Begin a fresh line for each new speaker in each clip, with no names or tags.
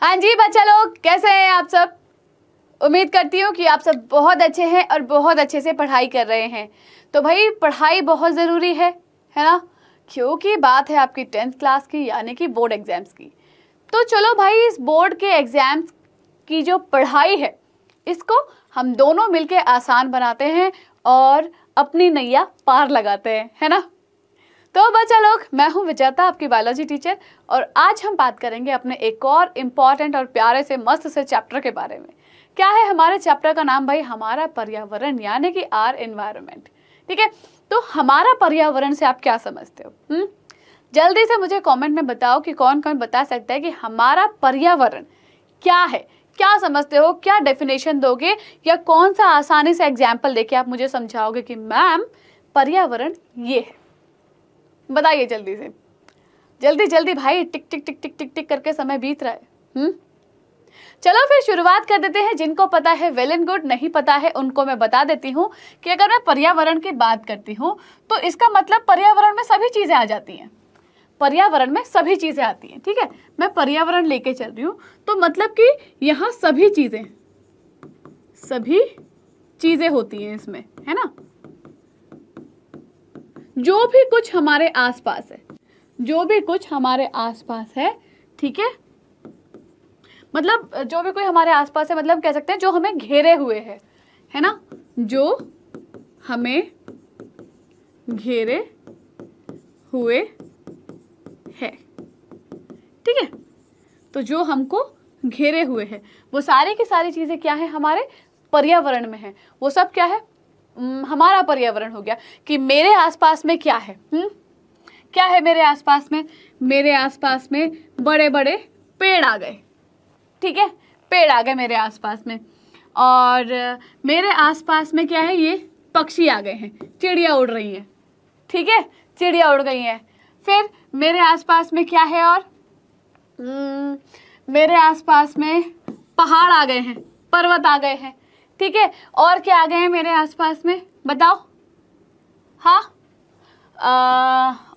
हाँ जी बच्चा लोग कैसे हैं आप सब उम्मीद करती हूँ कि आप सब बहुत अच्छे हैं और बहुत अच्छे से पढ़ाई कर रहे हैं तो भाई पढ़ाई बहुत ज़रूरी है है ना क्योंकि बात है आपकी टेंथ क्लास की यानी कि बोर्ड एग्ज़ाम्स की तो चलो भाई इस बोर्ड के एग्ज़ाम्स की जो पढ़ाई है इसको हम दोनों मिलके आसान बनाते हैं और अपनी नैया पार लगाते हैं है ना तो बच्चा लोग मैं हूं विजेता आपकी बायोलॉजी टीचर और आज हम बात करेंगे अपने एक और इम्पॉर्टेंट और प्यारे से मस्त से चैप्टर के बारे में क्या है हमारे चैप्टर का नाम भाई हमारा पर्यावरण यानी कि आर एनवायरमेंट ठीक है तो हमारा पर्यावरण से आप क्या समझते हो हु? हम्म? जल्दी से मुझे कमेंट में बताओ कि कौन कौन बता सकता है कि हमारा पर्यावरण क्या है क्या समझते हो क्या डेफिनेशन दोगे या कौन सा आसानी से एग्जाम्पल देके आप मुझे समझाओगे कि मैम पर्यावरण ये है बताइए जल्दी से जल्दी जल्दी भाई टिक टिक टिक टिक टिक टिक करके समय बीत रहा है हम्म चलो फिर शुरुआत कर देते हैं जिनको पता है वेल एंड गुड नहीं पता है उनको मैं बता देती हूँ कि अगर मैं पर्यावरण की बात करती हूँ तो इसका मतलब पर्यावरण में सभी चीज़ें आ जाती हैं पर्यावरण में सभी चीज़ें आती हैं ठीक है मैं पर्यावरण लेके चल रही हूँ तो मतलब कि यहाँ सभी चीज़ें सभी चीज़ें होती हैं इसमें है ना जो भी कुछ हमारे आसपास है जो भी कुछ हमारे आसपास है ठीक है मतलब जो भी कोई हमारे आसपास है मतलब कह सकते हैं जो हमें घेरे हुए है है ना जो हमें घेरे हुए है ठीक है तो जो हमको घेरे हुए है वो सारी की सारी चीज़ें क्या है हमारे पर्यावरण में है वो सब क्या है हमारा पर्यावरण हो गया कि मेरे आसपास में क्या है हुँ? क्या है मेरे आसपास में मेरे आसपास में बड़े बड़े पेड़ आ गए ठीक है पेड़ आ गए मेरे आसपास में और मेरे आसपास में क्या है ये पक्षी आ गए हैं चिड़िया उड़ रही हैं ठीक है चिड़िया उड़ गई हैं फिर मेरे आसपास में क्या है और मेरे आसपास में पहाड़ आ गए हैं पर्वत आ गए हैं ठीक है और क्या आ गए हैं मेरे आसपास में बताओ हाँ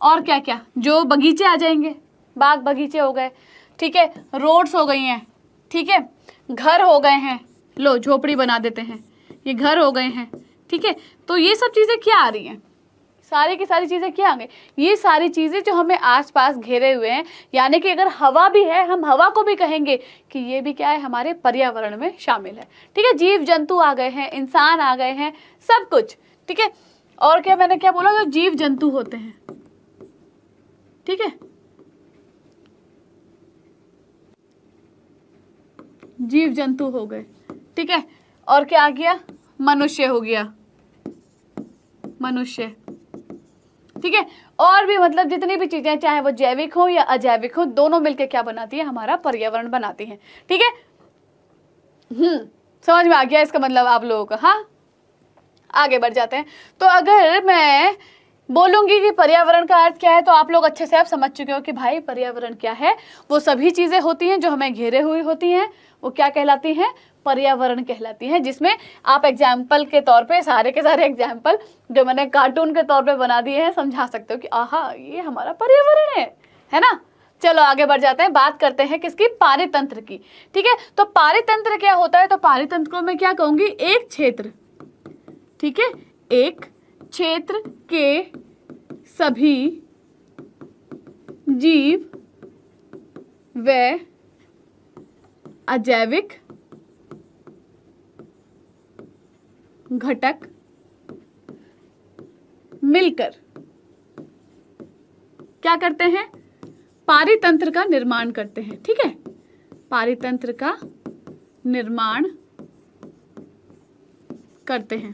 और क्या क्या जो बगीचे आ जाएंगे बाग बगीचे हो गए ठीक है रोड्स हो गई हैं ठीक है घर हो गए हैं लो झोपड़ी बना देते हैं ये घर हो गए हैं ठीक है तो ये सब चीज़ें क्या आ रही हैं सारी की सारी चीज़ें क्या होंगे ये सारी चीज़ें जो हमें आसपास घेरे हुए हैं यानी कि अगर हवा भी है हम हवा को भी कहेंगे कि ये भी क्या है हमारे पर्यावरण में शामिल है ठीक है जीव जंतु आ गए हैं इंसान आ गए हैं सब कुछ ठीक है और क्या मैंने क्या बोला जो जीव जंतु होते हैं ठीक है जीव जंतु हो गए ठीक है और क्या आ गया मनुष्य हो गया मनुष्य ठीक है और भी मतलब जितनी भी चीज़ें चाहे वो जैविक हो या अजैविक हो दोनों मिलकर क्या बनाती है हमारा पर्यावरण बनाती है ठीक है हम्म समझ में आ गया इसका मतलब आप लोगों का हाँ आगे बढ़ जाते हैं तो अगर मैं बोलूंगी कि पर्यावरण का अर्थ क्या है तो आप लोग अच्छे से आप समझ चुके हो कि भाई पर्यावरण क्या है वो सभी चीज़ें होती हैं जो हमें घेरे हुई होती हैं वो क्या कहलाती हैं पर्यावरण कहलाती है जिसमें आप एग्जाम्पल के तौर पे सारे के सारे एग्जाम्पल जो मैंने कार्टून के तौर पे बना दिए हैं समझा सकते हो कि आहा ये हमारा पर्यावरण है है ना चलो आगे बढ़ जाते हैं बात करते हैं किसकी पारितंत्र की ठीक है तो पारितंत्र क्या होता है तो पारितंत्र को मैं क्या कहूंगी एक क्षेत्र ठीक है एक क्षेत्र के सभी जीव व अजैविक घटक मिलकर क्या करते हैं पारितंत्र का निर्माण करते हैं ठीक है पारितंत्र का निर्माण करते हैं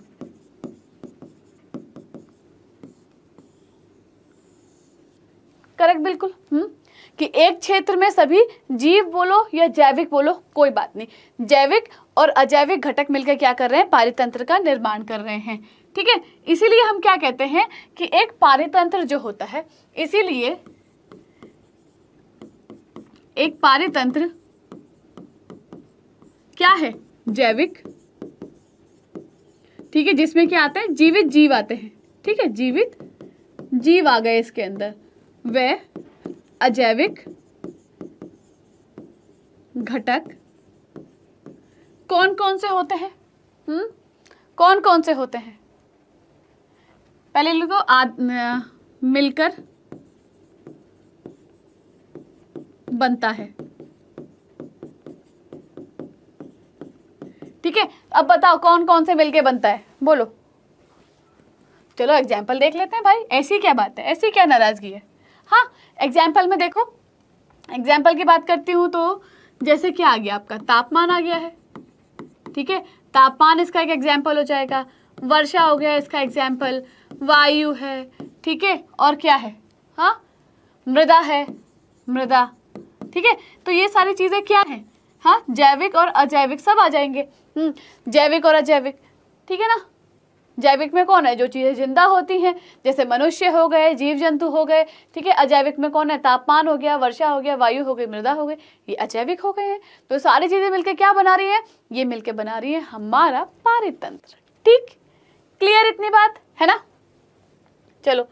करेक्ट बिल्कुल हम्म कि एक क्षेत्र में सभी जीव बोलो या जैविक बोलो कोई बात नहीं जैविक और अजैविक घटक मिलकर क्या कर रहे हैं पारितंत्र का निर्माण कर रहे हैं ठीक है इसीलिए हम क्या कहते हैं कि एक पारितंत्र जो होता है इसीलिए एक पारितंत्र क्या है जैविक ठीक है जिसमें क्या आते हैं जीवित जीव आते हैं ठीक है जीवित जीव आ गए इसके अंदर वह अजैविक घटक कौन कौन से होते हैं हम्म कौन कौन से होते हैं पहले लिखो आद मिलकर बनता है ठीक है अब बताओ कौन कौन से मिलके बनता है बोलो चलो एग्जाम्पल देख लेते हैं भाई ऐसी क्या बात है ऐसी क्या नाराज़गी है हाँ एग्जाम्पल में देखो एग्जाम्पल की बात करती हूँ तो जैसे क्या आ गया आपका तापमान आ गया है ठीक है तापमान इसका एक एग्जाम्पल हो जाएगा वर्षा हो गया इसका एग्जाम्पल वायु है ठीक है और क्या है हाँ मृदा है मृदा ठीक है तो ये सारी चीज़ें क्या हैं हाँ जैविक और अजैविक सब आ जाएंगे हम्म, जैविक और अजैविक ठीक है ना जैविक में कौन है जो चीज़ें जिंदा होती हैं जैसे मनुष्य हो गए जीव जंतु हो गए ठीक है अजैविक में कौन है तापमान हो गया वर्षा हो गया वायु हो गई मृदा हो गई ये अजैविक हो गए हैं तो सारी चीज़ें मिलकर क्या बना रही है ये मिलकर बना रही है हमारा पारितंत्र ठीक क्लियर इतनी बात है ना चलो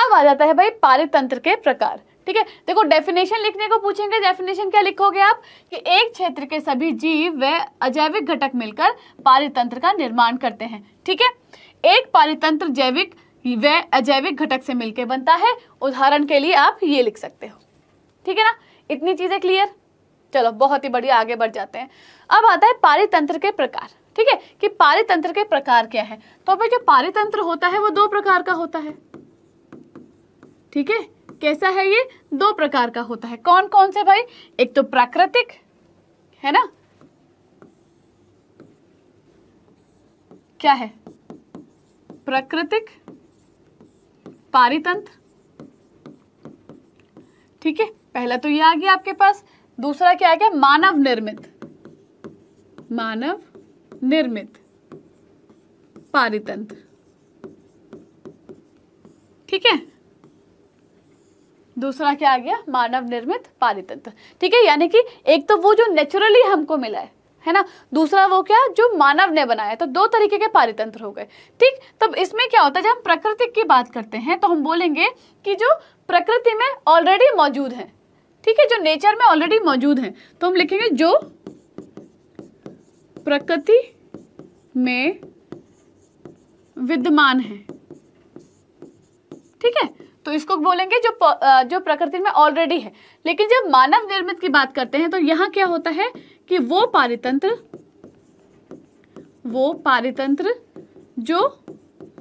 अब आ जाता है भाई पारितंत्र के प्रकार ठीक है देखो डेफिनेशन लिखने को पूछेंगे डेफिनेशन क्या लिखोगे आप कि एक क्षेत्र के सभी जीव व अजैविक घटक मिलकर पारितंत्र का निर्माण करते हैं ठीक है एक पारितंत्र जैविक व अजैविक घटक से मिलकर बनता है उदाहरण के लिए आप ये लिख सकते हो ठीक है ना इतनी चीजें क्लियर चलो बहुत ही बढ़िया आगे बढ़ जाते हैं अब आता है पारितंत्र के प्रकार ठीक है कि पारितंत्र के प्रकार क्या है तो भाई जो पारितंत्र होता है वो दो प्रकार का होता है ठीक है कैसा है ये दो प्रकार का होता है कौन कौन से भाई एक तो प्राकृतिक है ना क्या है प्राकृतिक पारितंत्र ठीक है पहला तो ये आ गया आपके पास दूसरा क्या आ गया मानव निर्मित मानव निर्मित पारितंत्र ठीक है दूसरा क्या आ गया मानव निर्मित पारितंत्र ठीक है यानी कि एक तो वो जो नेचुरली हमको मिला है है ना दूसरा वो क्या जो मानव ने बनाया तो दो तरीके के पारितंत्र हो गए ठीक तब इसमें क्या होता है जब हम प्रकृति की बात करते हैं तो हम बोलेंगे कि जो प्रकृति में ऑलरेडी मौजूद है ठीक है जो नेचर में ऑलरेडी मौजूद है तो हम लिखेंगे जो प्रकृति में विद्यमान है ठीक है तो इसको बोलेंगे जो जो प्रकृति में ऑलरेडी है लेकिन जब मानव निर्मित की बात करते हैं तो यहाँ क्या होता है कि वो पारितंत्र वो पारितंत्र जो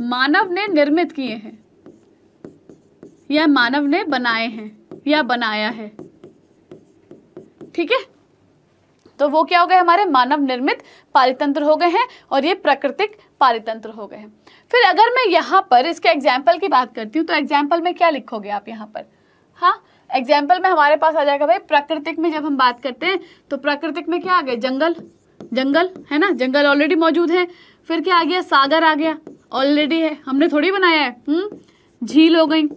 मानव ने निर्मित किए हैं या मानव ने बनाए हैं या बनाया है ठीक है तो वो क्या हो गए हमारे मानव निर्मित पारितंत्र हो गए हैं और ये प्राकृतिक पारितंत्र हो गए हैं फिर अगर मैं यहां पर इसके एग्जाम्पल की बात करती हूं तो एग्जाम्पल में क्या लिखोगे आप यहां पर हाँ एग्जाम्पल में हमारे पास आ जाएगा भाई प्राकृतिक में जब हम बात करते हैं तो प्राकृतिक में क्या आ गया जंगल जंगल है ना जंगल ऑलरेडी मौजूद है फिर क्या आ गया सागर आ गया ऑलरेडी है हमने थोड़ी बनाया है हम्म? झील हो गई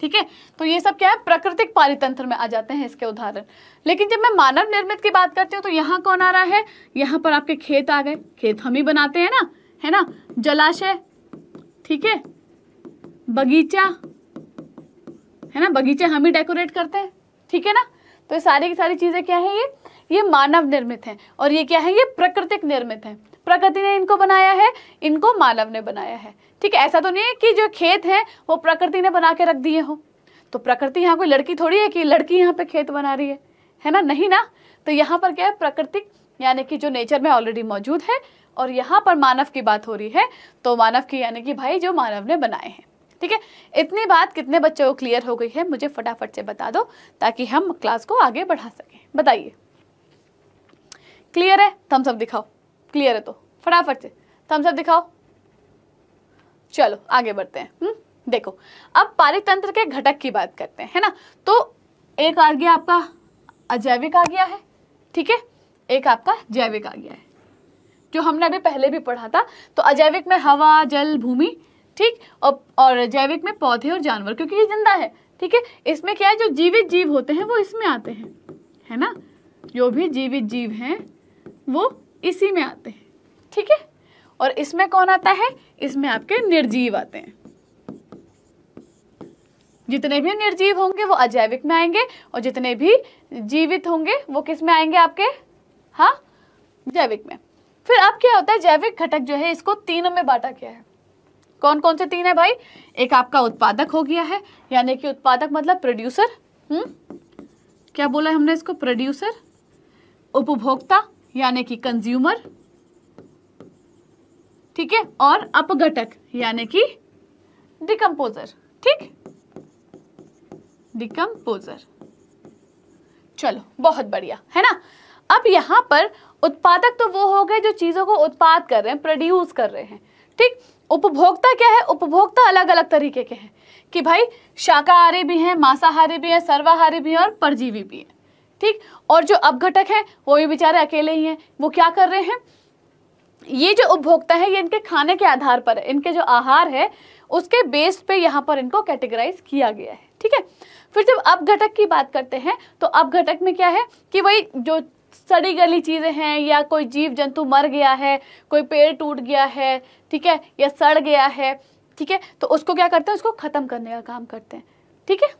ठीक है तो ये सब क्या है प्राकृतिक पारितंत्र में आ जाते हैं इसके उदाहरण लेकिन जब मैं मानव निर्मित की बात करती हूँ तो यहाँ कौन आ रहा है यहाँ पर आपके खेत आ गए खेत हम ही बनाते हैं ना है ना जलाशय ठीक है बगीचा है ना बगीचे हम ही डेकोरेट करते हैं ठीक है ना तो ये सारी की सारी चीज़ें क्या है ये ये मानव निर्मित है और ये क्या है ये प्राकृतिक निर्मित है प्रकृति ने इनको बनाया है इनको मानव ने बनाया है ठीक है ऐसा तो नहीं है कि जो खेत है वो प्रकृति ने बना के रख दिए हो तो प्रकृति यहाँ कोई लड़की थोड़ी है कि लड़की यहाँ पे खेत बना रही है है ना नहीं ना तो यहाँ पर क्या है प्राकृतिक यानी कि जो नेचर में ऑलरेडी मौजूद है और यहाँ पर मानव की बात हो रही है तो मानव की यानी कि भाई जो मानव ने बनाए हैं ठीक है इतनी बात कितने बच्चों को क्लियर हो गई है मुझे फटाफट से बता दो ताकि हम क्लास को आगे बढ़ा सकें बताइए क्लियर है थम्स अप दिखाओ क्लियर है तो फटाफट से थम्स अप दिखाओ चलो आगे बढ़ते हैं हुँ? हम्म, देखो अब पारितंत्र के घटक की बात करते हैं है ना तो एक आ गया आपका अजैविक आ गया है ठीक है एक आपका जैविक आ गया है जो हमने अभी पहले भी पढ़ा था तो अजैविक में हवा जल भूमि ठीक और जैविक में पौधे और जानवर क्योंकि ये जिंदा है ठीक है इसमें क्या है जो जीवित जीव होते हैं वो इसमें आते हैं है ना जो भी जीवित जीव हैं वो इसी में आते हैं ठीक है और इसमें कौन आता है इसमें आपके निर्जीव आते हैं जितने भी निर्जीव होंगे वो अजैविक में आएंगे और जितने भी जीवित होंगे वो किस में आएंगे आपके हाँ जैविक में फिर अब क्या होता है जैविक घटक जो है इसको तीनों में बांटा गया है कौन कौन से तीन है भाई एक आपका उत्पादक हो गया है यानी कि उत्पादक मतलब प्रोड्यूसर हम्म क्या बोला है हमने इसको प्रोड्यूसर उपभोक्ता यानी कि कंज्यूमर ठीक है और अपघटक यानी कि डिकम्पोजर ठीक डिकम्पोजर चलो बहुत बढ़िया है ना अब यहां पर उत्पादक तो वो हो गए जो चीज़ों को उत्पाद कर रहे हैं प्रोड्यूस कर रहे हैं ठीक उपभोक्ता क्या है उपभोक्ता अलग अलग तरीके के हैं कि भाई शाकाहारी भी हैं मांसाहारी भी हैं सर्वाहारी भी हैं और परजीवी भी हैं ठीक और जो अपघटक हैं वो भी बेचारे अकेले ही हैं वो क्या कर रहे हैं ये जो उपभोक्ता है ये इनके खाने के आधार पर है इनके जो आहार है उसके बेस पे यहाँ पर इनको कैटेगराइज किया गया है ठीक है फिर जब अपघटक की बात करते हैं तो अपघटक में क्या है कि वही जो सड़ी गली चीज़ें हैं या कोई जीव जंतु मर गया है कोई पेड़ टूट गया है ठीक है या सड़ गया है ठीक है तो उसको क्या करते हैं उसको ख़त्म करने का काम करते हैं ठीक है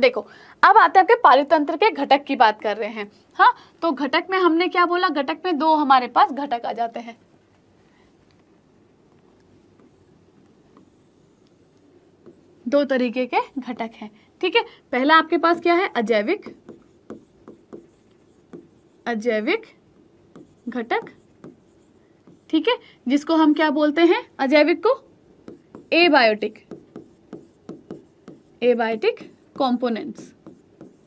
देखो अब आते हैं आपके पारितंत्र के घटक की बात कर रहे हैं हाँ तो घटक में हमने क्या बोला घटक में दो हमारे पास घटक आ जाते हैं दो तरीके के घटक हैं ठीक है पहला आपके पास क्या है अजैविक अजैविक घटक ठीक है जिसको हम क्या बोलते हैं अजैविक को एबायोटिक एबायोटिक कंपोनेंट्स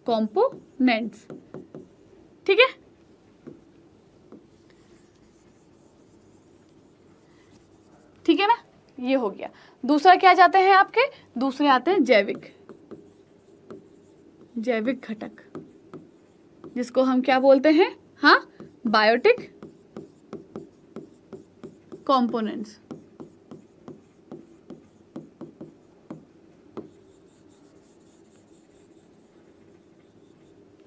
कंपोनेंट्स ठीक है ठीक है ना ये हो गया दूसरा क्या जाते हैं आपके दूसरे आते हैं जैविक जैविक घटक जिसको हम क्या बोलते हैं हाँ बायोटिक कंपोनेंट्स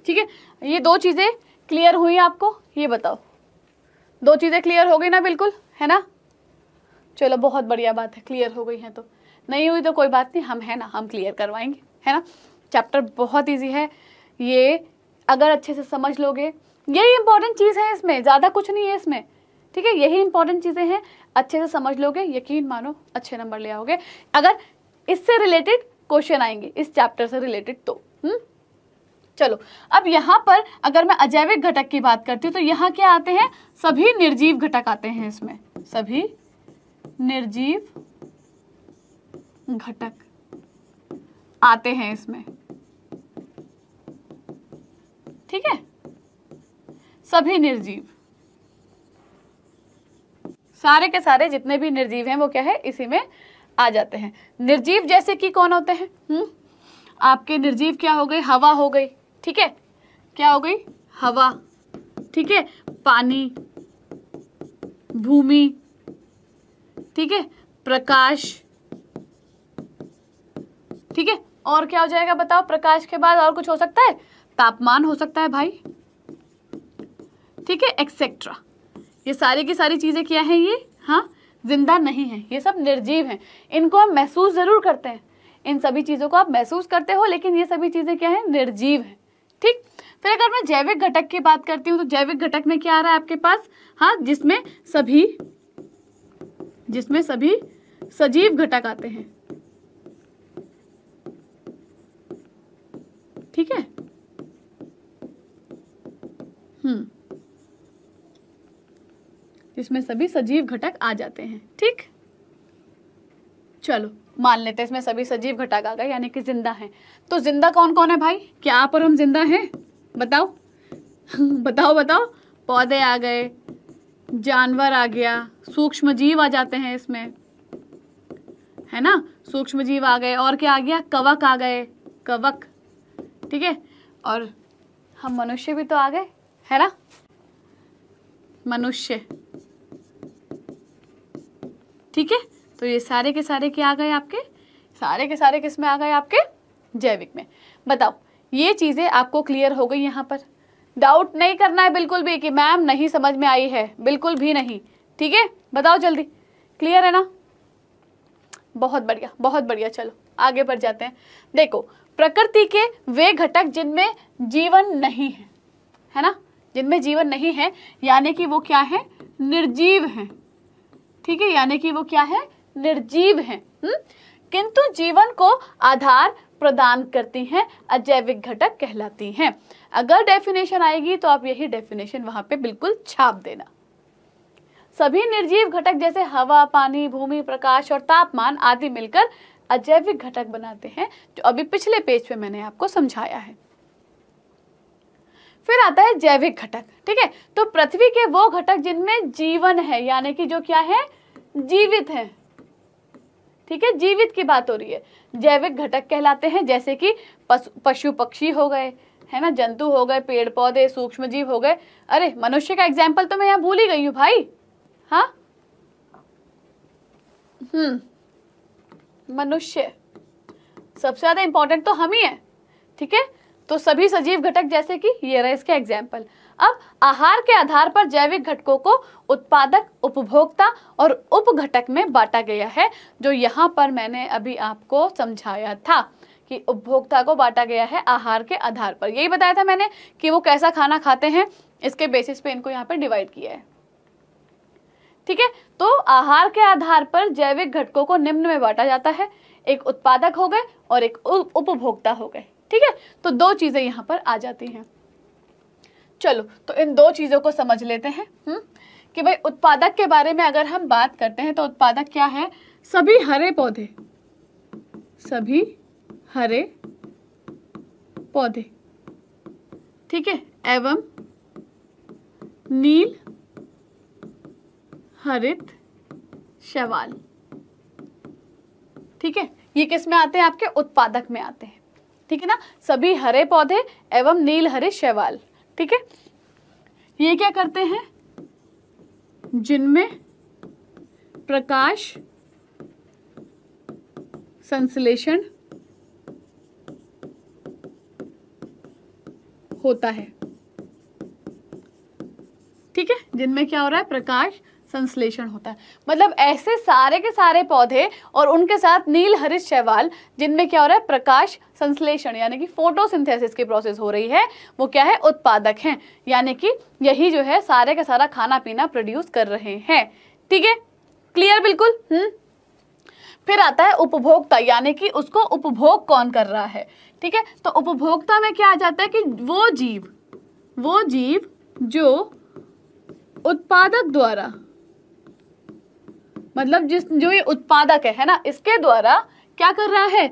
ठीक है ये दो चीज़ें क्लियर हुई आपको ये बताओ दो चीज़ें क्लियर हो गई ना बिल्कुल है ना चलो बहुत बढ़िया बात है क्लियर हो गई है तो नहीं हुई तो कोई बात नहीं हम है ना हम क्लियर करवाएंगे है ना चैप्टर बहुत ईजी है ये अगर अच्छे से समझ लोगे यही इंपॉर्टेंट चीज़ है इसमें ज़्यादा कुछ नहीं है इसमें ठीक है यही इंपॉर्टेंट चीज़ें हैं अच्छे से समझ लोगे यकीन मानो अच्छे नंबर ले आओगे अगर इससे रिलेटेड क्वेश्चन आएंगे इस चैप्टर से रिलेटेड तो हुँ? हम्म? चलो अब यहाँ पर अगर मैं अजैविक घटक की बात करती हूँ तो यहाँ क्या आते हैं सभी निर्जीव घटक आते हैं इसमें सभी निर्जीव घटक आते हैं इसमें ठीक है सभी निर्जीव सारे के सारे जितने भी निर्जीव हैं वो क्या है इसी में आ जाते हैं निर्जीव जैसे कि कौन होते हैं हुँ? हम्म? आपके निर्जीव क्या हो गई हवा हो गई ठीक है क्या हो गई हवा ठीक है पानी भूमि ठीक है प्रकाश ठीक है और क्या हो जाएगा बताओ प्रकाश के बाद और कुछ हो सकता है तापमान हो सकता है भाई ठीक है एक्सेट्रा ये सारी की सारी चीज़ें क्या हैं ये हाँ जिंदा नहीं है ये सब निर्जीव हैं इनको हम महसूस ज़रूर करते हैं इन सभी चीज़ों को आप महसूस करते हो लेकिन ये सभी चीज़ें क्या हैं निर्जीव हैं ठीक फिर अगर मैं जैविक घटक की बात करती हूँ तो जैविक घटक में क्या आ रहा है आपके पास हाँ जिसमें सभी जिसमें सभी सजीव घटक आते हैं ठीक है हम्म। इसमें सभी सजीव घटक आ जाते हैं ठीक चलो मान लेते हैं इसमें सभी सजीव घटक आ गए यानी कि जिंदा हैं तो जिंदा कौन कौन है भाई क्या आप और हम जिंदा हैं बताओ बताओ बताओ पौधे आ गए जानवर आ गया सूक्ष्म जीव आ जाते हैं इसमें है ना सूक्ष्म जीव आ गए और क्या आ गया कवक आ गए कवक ठीक है और हम मनुष्य भी तो आ गए है ना मनुष्य ठीक है तो ये सारे के सारे क्या आ गए आपके सारे के सारे किस में आ गए आपके जैविक में बताओ ये चीज़ें आपको क्लियर हो गई यहाँ पर डाउट नहीं करना है बिल्कुल भी कि मैम नहीं समझ में आई है बिल्कुल भी नहीं ठीक है बताओ जल्दी क्लियर है ना बहुत बढ़िया बहुत बढ़िया चलो आगे बढ़ जाते हैं देखो प्रकृति के वे घटक जिनमें जीवन नहीं है है ना जिनमें जीवन नहीं है यानी कि वो क्या है निर्जीव है ठीक है यानी कि वो क्या है निर्जीव है हम्म? किंतु जीवन को आधार प्रदान करती हैं अजैविक घटक कहलाती हैं अगर डेफिनेशन आएगी तो आप यही डेफिनेशन वहां पे बिल्कुल छाप देना सभी निर्जीव घटक जैसे हवा पानी भूमि प्रकाश और तापमान आदि मिलकर अजैविक घटक बनाते हैं जो अभी पिछले पेज पे मैंने आपको समझाया है फिर आता है जैविक घटक ठीक है तो पृथ्वी के वो घटक जिनमें जीवन है यानी कि जो क्या है जीवित है ठीक है जीवित की बात हो रही है जैविक घटक कहलाते हैं जैसे कि पशु पक्षी हो गए है ना जंतु हो गए पेड़ पौधे सूक्ष्म जीव हो गए अरे मनुष्य का एग्जाम्पल तो मैं यहां भूल ही गई हूं भाई हाँ हम्म मनुष्य सबसे ज्यादा इंपॉर्टेंट तो हम ही है ठीक है तो सभी सजीव घटक जैसे कि ये रहे इसके एग्जाम्पल अब आहार के आधार पर जैविक घटकों को उत्पादक उपभोक्ता और उपघटक में बांटा गया है जो यहाँ पर मैंने अभी आपको समझाया था कि उपभोक्ता को बांटा गया है आहार के आधार पर यही बताया था मैंने कि वो कैसा खाना खाते हैं इसके बेसिस पे इनको यहाँ पर डिवाइड किया है ठीक है तो आहार के आधार पर जैविक घटकों को निम्न में बांटा जाता है एक उत्पादक हो गए और एक उपभोक्ता हो गए ठीक है तो दो चीज़ें यहां पर आ जाती हैं चलो तो इन दो चीज़ों को समझ लेते हैं हुँ? हम्म? कि भाई उत्पादक के बारे में अगर हम बात करते हैं तो उत्पादक क्या है सभी हरे पौधे सभी हरे पौधे ठीक है एवं नील हरित शैवाल ठीक है ये किस में आते हैं आपके उत्पादक में आते हैं ठीक है ना सभी हरे पौधे एवं नील हरे शैवाल ठीक है ये क्या करते हैं जिनमें प्रकाश संश्लेषण होता है ठीक है जिनमें क्या हो रहा है प्रकाश संश्लेषण होता है मतलब ऐसे सारे के सारे पौधे और उनके साथ नील हरित शैवाल जिनमें क्या हो रहा है प्रकाश संश्लेषण यानी कि फोटोसिंथेसिस की प्रोसेस हो रही है वो क्या है उत्पादक हैं यानी कि यही जो है सारे का सारा खाना पीना प्रोड्यूस कर रहे हैं ठीक है क्लियर बिल्कुल हुँ? हम्म। फिर आता है उपभोक्ता यानी कि उसको उपभोग कौन कर रहा है ठीक है तो उपभोक्ता में क्या आ जाता है कि वो जीव वो जीव जो उत्पादक द्वारा मतलब जिस जो ये उत्पादक है है ना इसके द्वारा क्या कर रहा है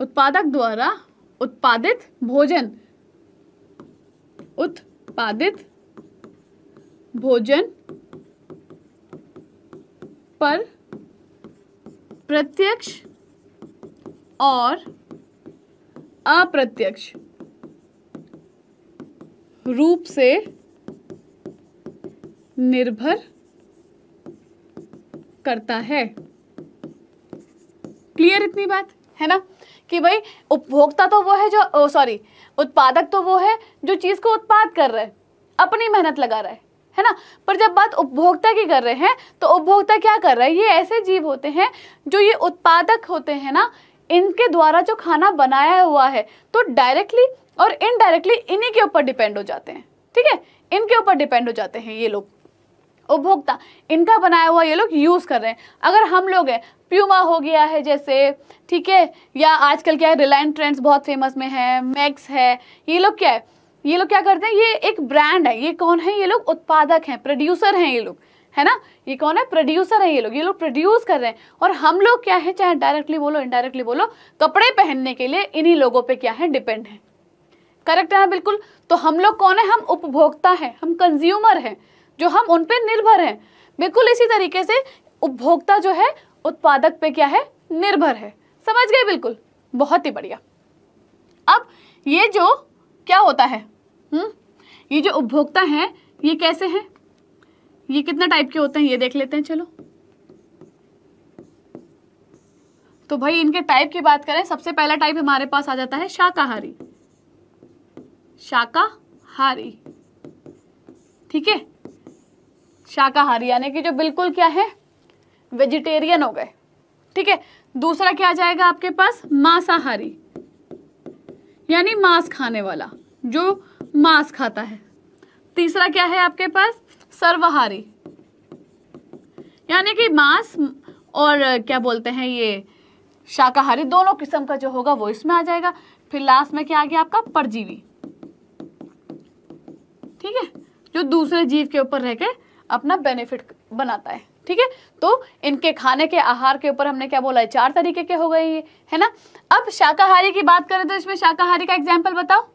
उत्पादक द्वारा उत्पादित भोजन उत्पादित भोजन पर प्रत्यक्ष और अप्रत्यक्ष रूप से निर्भर करता है क्लियर इतनी बात है ना कि भाई उपभोक्ता तो वो है जो सॉरी उत्पादक तो वो है जो चीज़ को उत्पाद कर रहा है अपनी मेहनत लगा रहा है है ना पर जब बात उपभोक्ता की कर रहे हैं तो उपभोक्ता क्या कर रहा है ये ऐसे जीव होते हैं जो ये उत्पादक होते हैं ना इनके द्वारा जो खाना बनाया हुआ है तो डायरेक्टली और इनडायरेक्टली इन्हीं के ऊपर डिपेंड हो जाते हैं ठीक है इनके ऊपर डिपेंड हो जाते हैं ये लोग उपभोक्ता इनका बनाया हुआ ये लोग यूज़ कर रहे हैं अगर हम लोग हैं प्यूमा हो गया है जैसे ठीक है या आजकल क्या है रिलायंस ट्रेंड्स बहुत फेमस में है मैक्स है ये लोग क्या है ये लोग क्या करते हैं ये एक ब्रांड है ये कौन है ये लोग उत्पादक हैं प्रोड्यूसर हैं ये लोग है ना ये कौन है प्रोड्यूसर है ये लोग ये लोग प्रोड्यूस कर रहे हैं और हम लोग क्या है चाहे डायरेक्टली बोलो इनडायरेक्टली बोलो कपड़े पहनने के लिए इन्हीं लोगों पे क्या है डिपेंड है करेक्ट है ना बिल्कुल तो हम लोग कौन है हम उपभोक्ता है हम कंज्यूमर हैं जो हम उन पर निर्भर हैं बिल्कुल इसी तरीके से उपभोक्ता जो है उत्पादक पे क्या है निर्भर है समझ गए बिल्कुल बहुत ही बढ़िया अब ये जो क्या होता है हुँ? हम्म? ये जो उपभोक्ता है ये कैसे हैं ये कितने टाइप के होते हैं ये देख लेते हैं चलो तो भाई इनके टाइप की बात करें सबसे पहला टाइप हमारे पास आ जाता है शाकाहारी शाकाहारी ठीक है शाकाहारी यानी कि जो बिल्कुल क्या है वेजिटेरियन हो गए ठीक है दूसरा क्या आ जाएगा आपके पास मांसाहारी यानी मांस खाने वाला जो मांस खाता है तीसरा क्या है आपके पास सर्वहारी यानी कि मांस और क्या बोलते हैं ये शाकाहारी दोनों किस्म का जो होगा वो इसमें आ जाएगा फिर लास्ट में क्या आ गया आपका परजीवी ठीक है जो दूसरे जीव के ऊपर रह के अपना बेनिफिट बनाता है ठीक है तो इनके खाने के आहार के ऊपर हमने क्या बोला है चार तरीके के हो गए ये है ना अब शाकाहारी की बात करें तो इसमें शाकाहारी का एग्जाम्पल बताओ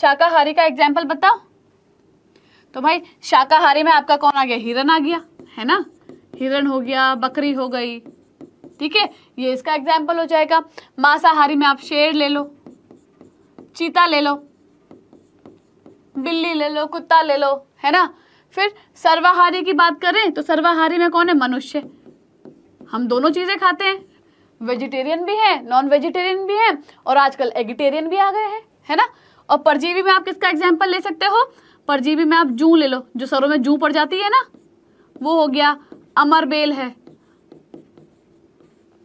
शाकाहारी का एग्जाम्पल बताओ तो भाई शाकाहारी में आपका कौन आ गया हिरन आ गया है ना हिरन हो गया बकरी हो गई ठीक है ये इसका एग्जाम्पल हो जाएगा मांसाहारी में आप शेर ले लो चीता ले लो बिल्ली ले लो कुत्ता ले लो है ना फिर सर्वाहारी की बात करें तो सर्वाहारी में कौन है मनुष्य हम दोनों चीज़ें खाते हैं वेजिटेरियन भी है नॉन वेजिटेरियन भी है और आजकल एगिटेरियन भी आ गए हैं है ना और परजीवी में आप किसका एग्जाम्पल ले सकते हो परजीवी में आप जू ले लो जो सरों में जू पड़ जाती है ना वो हो गया अमरबेल है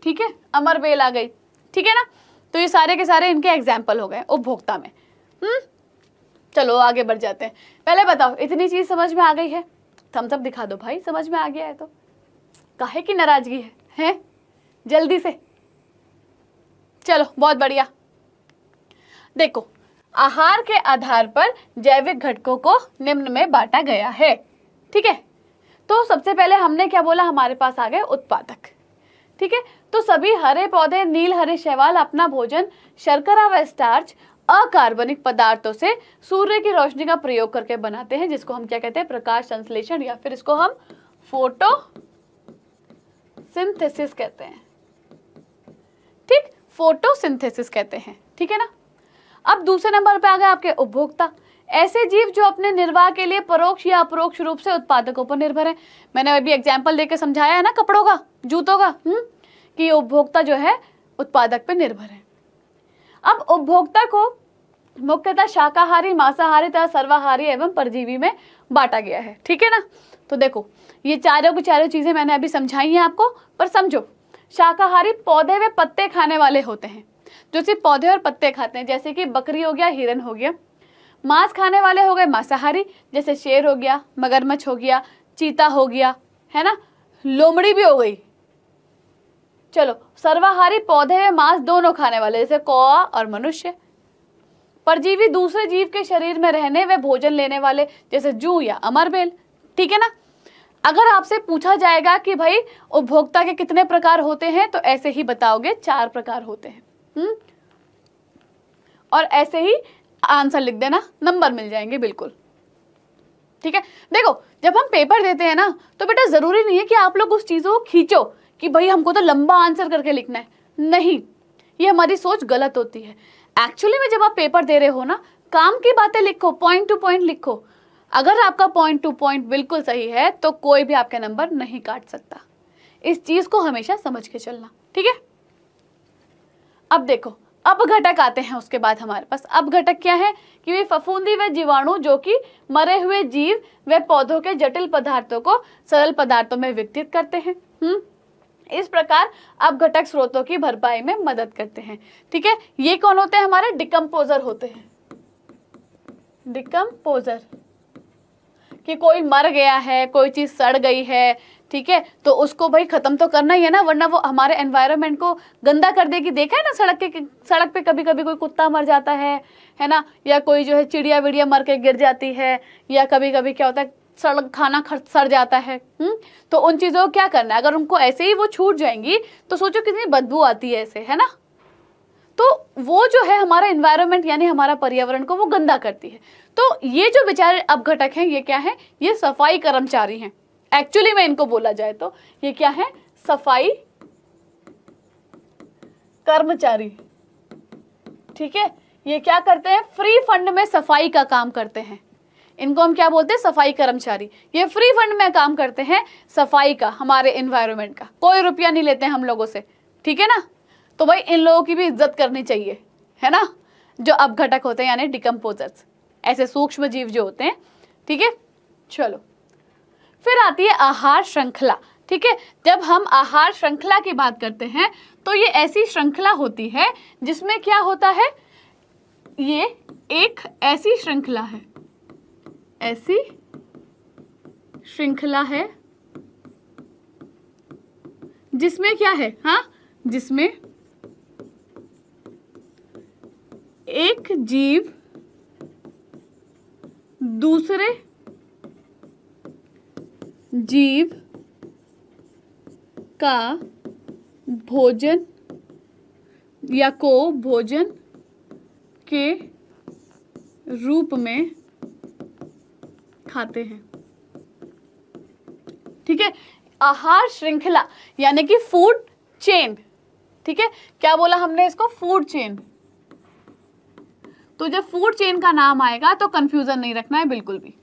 ठीक है अमरबेल आ गई ठीक है ना तो ये सारे के सारे इनके एग्जाम्पल हो गए उपभोक्ता में हम्म चलो आगे बढ़ जाते हैं पहले बताओ इतनी चीज़ समझ में आ गई है थम्स अप दिखा दो भाई समझ में आ गया है तो काहे की नाराज़गी है हैं जल्दी से चलो बहुत बढ़िया देखो आहार के आधार पर जैविक घटकों को निम्न में बांटा गया है ठीक है तो सबसे पहले हमने क्या बोला हमारे पास आ गए उत्पादक ठीक है तो सभी हरे पौधे नील हरे शैवाल अपना भोजन शर्करा व स्टार्च अकार्बनिक पदार्थों से सूर्य की रोशनी का प्रयोग करके बनाते हैं जिसको हम क्या कहते हैं प्रकाश संश्लेषण या फिर इसको हम फोटो सिंथेसिस कहते हैं ठीक सिंथेसिस कहते हैं ठीक है ना अब दूसरे नंबर पे आ गए आपके उपभोक्ता ऐसे जीव जो अपने निर्वाह के लिए परोक्ष या अपरोक्ष रूप से उत्पादकों पर निर्भर है मैंने अभी एग्जाम्पल देकर समझाया है ना कपड़ों का जूतों का हुँ? हम्म? कि उपभोक्ता जो है उत्पादक पर निर्भर है अब उपभोक्ता को मुख्यतः शाकाहारी मांसाहारी तथा सर्वाहारी एवं परजीवी में बांटा गया है ठीक है ना तो देखो ये चारों की चारों चीज़ें मैंने अभी समझाई हैं आपको पर समझो शाकाहारी पौधे व पत्ते खाने वाले होते हैं जो सिर्फ पौधे और पत्ते खाते हैं जैसे कि बकरी हो गया हिरन हो गया मांस खाने वाले हो गए मांसाहारी जैसे शेर हो गया मगरमच्छ हो गया चीता हो गया है ना लोमड़ी भी हो गई चलो सर्वाहारी पौधे में मांस दोनों खाने वाले जैसे कौआ और मनुष्य परजीवी दूसरे जीव के शरीर में रहने व भोजन लेने वाले जैसे जू या अमरबेल ठीक है ना अगर आपसे पूछा जाएगा कि भाई उपभोक्ता के कितने प्रकार होते हैं तो ऐसे ही बताओगे चार प्रकार होते हैं हुँ? हम्म? और ऐसे ही आंसर लिख देना नंबर मिल जाएंगे बिल्कुल ठीक है देखो जब हम पेपर देते हैं ना तो बेटा जरूरी नहीं है कि आप लोग उस चीज़ों को खींचो कि भाई हमको तो लंबा आंसर करके लिखना है नहीं ये हमारी सोच गलत होती है एक्चुअली में जब आप पेपर दे रहे हो ना काम की बातें लिखो पॉइंट टू पॉइंट लिखो अगर आपका पॉइंट टू पॉइंट बिल्कुल सही है तो कोई भी आपके नंबर नहीं काट सकता इस चीज़ को हमेशा समझ के चलना ठीक है अब देखो अब घटक आते हैं उसके बाद हमारे पास अब घटक क्या है कि वे फफूंदी व जीवाणु जो कि मरे हुए जीव व पौधों के जटिल पदार्थों को सरल पदार्थों में विकसित करते हैं हम्म इस प्रकार आप घटक स्रोतों की भरपाई में मदद करते हैं ठीक है ये कौन होते हैं हमारे डिकम्पोजर होते हैं डिकम्पोजर कि कोई मर गया है कोई चीज़ सड़ गई है ठीक है तो उसको भाई ख़त्म तो करना ही है ना वरना वो हमारे एनवायरनमेंट को गंदा कर देगी देखा है ना सड़क के सड़क पे कभी कभी कोई कुत्ता मर जाता है है ना या कोई जो है चिड़िया विड़िया मर के गिर जाती है या कभी कभी क्या होता है सड़क खाना खर्च सड़ जाता है हुँ? हम्म? तो उन चीज़ों को क्या करना है अगर उनको ऐसे ही वो छूट जाएंगी तो सोचो कितनी बदबू आती है ऐसे है ना तो वो जो है हमारा इन्वायरमेंट यानी हमारा पर्यावरण को वो गंदा करती है तो ये जो बेचारे अपघटक हैं ये क्या है ये सफाई कर्मचारी हैं एक्चुअली में इनको बोला जाए तो ये क्या है सफाई कर्मचारी ठीक है ये क्या करते हैं फ्री फंड में सफाई का काम करते हैं इनको हम क्या बोलते हैं सफाई कर्मचारी ये फ्री फंड में काम करते हैं सफाई का हमारे इन्वायरमेंट का कोई रुपया नहीं लेते हैं हम लोगों से ठीक है ना तो भाई इन लोगों की भी इज्जत करनी चाहिए है ना जो घटक होते हैं यानी डिकम्पोजर्स ऐसे सूक्ष्म जीव जो होते हैं ठीक है चलो फिर आती है आहार श्रृंखला ठीक है जब हम आहार श्रृंखला की बात करते हैं तो ये ऐसी श्रृंखला होती है जिसमें क्या होता है ये एक ऐसी श्रृंखला है ऐसी श्रृंखला है जिसमें क्या है हा जिसमें एक जीव दूसरे जीव का भोजन या को भोजन के रूप में खाते हैं ठीक है आहार श्रृंखला यानी कि फूड चेन ठीक है क्या बोला हमने इसको फूड चेन तो जब फूड चेन का नाम आएगा तो कंफ्यूजन नहीं रखना है बिल्कुल भी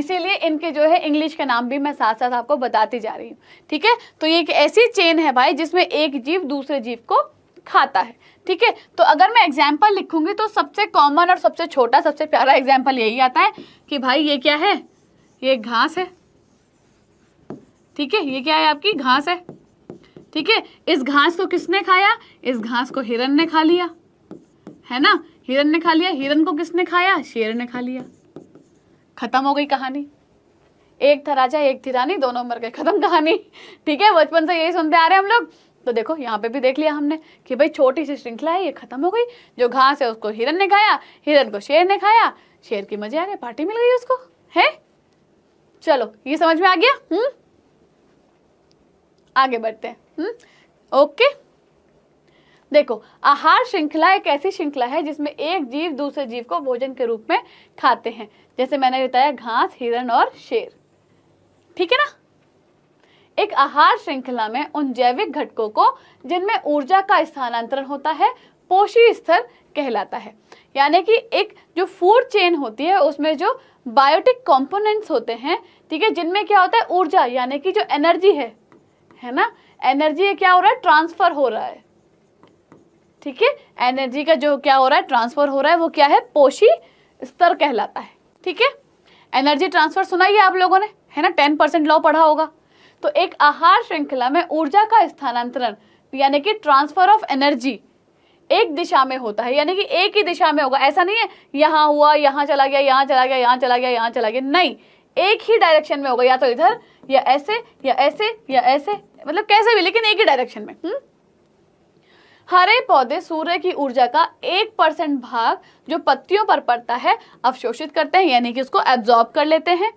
इसीलिए इनके जो है इंग्लिश का नाम भी मैं साथ साथ आपको बताती जा रही हूँ ठीक है तो ये एक ऐसी चेन है भाई जिसमें एक जीव दूसरे जीव को खाता है ठीक है तो अगर मैं एग्जाम्पल लिखूंगी तो सबसे कॉमन और सबसे छोटा सबसे प्यारा एग्जाम्पल यही आता है कि भाई ये क्या है ये घास है ठीक है ये क्या है आपकी घास है ठीक है इस घास को किसने खाया इस घास को हिरन ने खा लिया है ना हिरन ने खा लिया हिरन को किसने खाया शेर ने खा लिया खत्म हो गई कहानी एक था राजा एक थी रानी दोनों मर गए खत्म कहानी ठीक है बचपन से यही सुनते आ रहे हैं हम लोग तो देखो यहाँ पे भी देख लिया हमने कि भाई छोटी सी श्रृंखला है ये खत्म हो गई जो घास है उसको हिरन ने खाया हिरन को शेर ने खाया शेर की मजे आ गए पार्टी मिल गई उसको है चलो ये समझ में आ गया हम्म आगे बढ़ते हैं हम्म ओके देखो आहार श्रृंखला एक ऐसी श्रृंखला है जिसमें एक जीव दूसरे जीव को भोजन के रूप में खाते हैं जैसे मैंने बताया घास हिरण और शेर ठीक है ना एक आहार श्रृंखला में उन जैविक घटकों को जिनमें ऊर्जा का स्थानांतरण होता है पोषी स्तर कहलाता है यानी कि एक जो फूड चेन होती है उसमें जो बायोटिक कंपोनेंट्स होते हैं ठीक है जिनमें क्या होता है ऊर्जा यानी कि जो एनर्जी है है ना एनर्जी है क्या हो रहा है ट्रांसफर हो रहा है ठीक है एनर्जी का जो क्या हो रहा है ट्रांसफर हो रहा है वो क्या है पोषी स्तर कहलाता है ठीक है एनर्जी ट्रांसफर सुना ही आप लोगों ने है ना टेन परसेंट लॉ पढ़ा होगा तो एक आहार श्रृंखला में ऊर्जा का स्थानांतरण यानी कि ट्रांसफर ऑफ एनर्जी एक दिशा में होता है यानी कि एक ही दिशा में होगा ऐसा नहीं है यहाँ हुआ यहाँ चला गया यहाँ चला गया यहाँ चला गया यहाँ चला गया नहीं एक ही डायरेक्शन में होगा या तो इधर या ऐसे या ऐसे या ऐसे मतलब कैसे भी लेकिन एक ही डायरेक्शन में हुँ? हम्म? हरे पौधे सूर्य की ऊर्जा का एक परसेंट भाग जो पत्तियों पर पड़ता है अवशोषित करते हैं यानी कि उसको एब्जॉर्ब कर लेते हैं